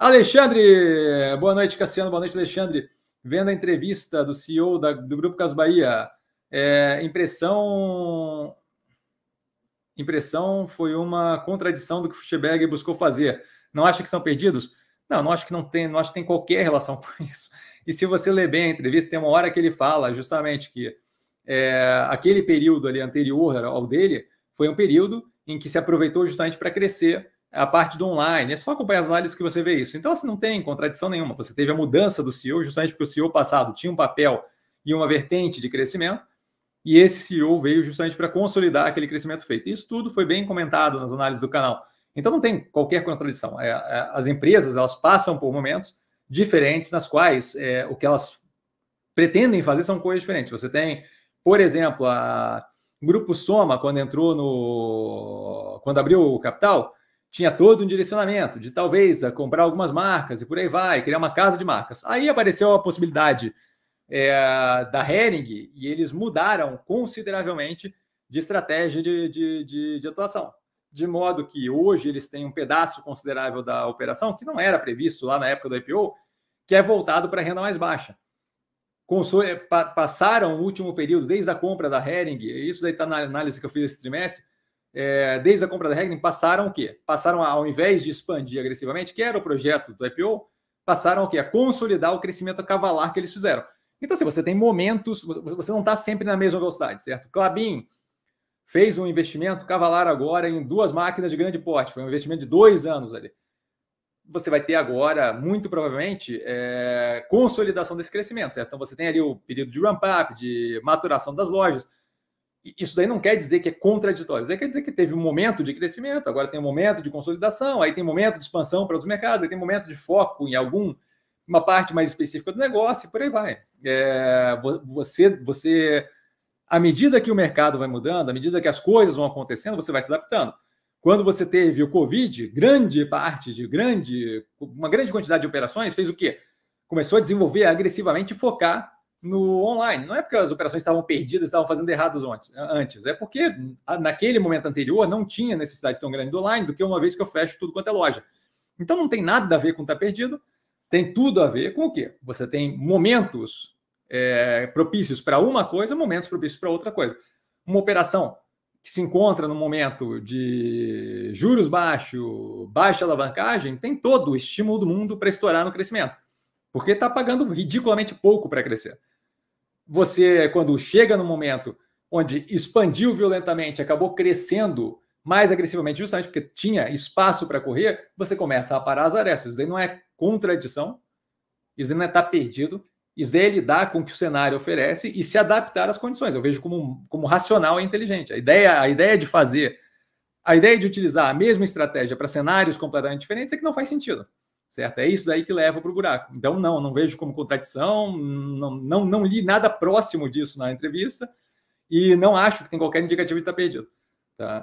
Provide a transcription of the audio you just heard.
Alexandre, boa noite, Cassiano, boa noite, Alexandre. Vendo a entrevista do CEO da, do Grupo Caso Bahia, é, impressão impressão foi uma contradição do que o Fuchsberg buscou fazer. Não acha que são perdidos? Não, não acho que não tem, não acho que tem qualquer relação com isso. E se você ler bem a entrevista, tem uma hora que ele fala justamente que é, aquele período ali anterior ao dele foi um período em que se aproveitou justamente para crescer a parte do online. É só acompanhar as análises que você vê isso. Então, assim, não tem contradição nenhuma. Você teve a mudança do CEO, justamente porque o CEO passado tinha um papel e uma vertente de crescimento, e esse CEO veio justamente para consolidar aquele crescimento feito. Isso tudo foi bem comentado nas análises do canal. Então, não tem qualquer contradição. É, é, as empresas, elas passam por momentos diferentes nas quais é, o que elas pretendem fazer são coisas diferentes. Você tem, por exemplo, a Grupo Soma, quando entrou no... quando abriu o capital, tinha todo um direcionamento de talvez comprar algumas marcas e por aí vai, criar uma casa de marcas. Aí apareceu a possibilidade é, da Hering e eles mudaram consideravelmente de estratégia de, de, de, de, atuação. De modo que hoje eles têm um pedaço considerável da operação, que não era previsto lá na época do IPO, que é voltado para renda mais baixa. passaram o último período, desde a compra da Hering, isso daí está na análise que eu fiz esse trimestre, é, desde a compra da Regnin, passaram o quê? Passaram, a, ao invés de expandir agressivamente, que era o projeto do IPO, passaram o quê? A consolidar o crescimento cavalar que eles fizeram. Então, assim, você tem momentos, você não está sempre na mesma velocidade, certo? Clabin fez um investimento cavalar agora em duas máquinas de grande porte, foi um investimento de dois anos ali. Você vai ter agora, muito provavelmente, é, consolidação desse crescimento, certo? Então, você tem ali o período de ramp-up, de maturação das lojas, isso daí não quer dizer que é contraditório, isso daí quer dizer que teve um momento de crescimento, agora tem um momento de consolidação, aí tem um momento de expansão para outros mercados, aí tem um momento de foco em algum uma parte mais específica do negócio e por aí vai. É, você, você, à medida que o mercado vai mudando, à medida que as coisas vão acontecendo, você vai se adaptando. Quando você teve o Covid, grande parte de grande, uma grande quantidade de operações fez o quê? Começou a desenvolver agressivamente e focar no online. Não é porque as operações estavam perdidas, estavam fazendo erradas antes. É porque naquele momento anterior não tinha necessidade tão grande do online do que uma vez que eu fecho tudo quanto é loja. Então não tem nada a ver com estar tá perdido. Tem tudo a ver com o quê? Você tem momentos é, propícios para uma coisa, momentos propícios para outra coisa. Uma operação que se encontra no momento de juros baixo, baixa alavancagem, tem todo o estímulo do mundo para estourar no crescimento, porque está pagando ridiculamente pouco para crescer você, quando chega no momento onde expandiu violentamente, acabou crescendo mais agressivamente, justamente porque tinha espaço para correr, você começa a parar as arestas. Isso daí não é contradição, isso daí não é estar tá perdido, isso daí é lidar com o que o cenário oferece e se adaptar às condições. Eu vejo como, como racional e inteligente. A ideia, a ideia de fazer, a ideia de utilizar a mesma estratégia para cenários completamente diferentes é que não faz sentido certo? É isso daí que leva para o buraco. Então, não, não vejo como contradição, não, não, não li nada próximo disso na entrevista e não acho que tem qualquer indicativo de estar tá perdido. Tá?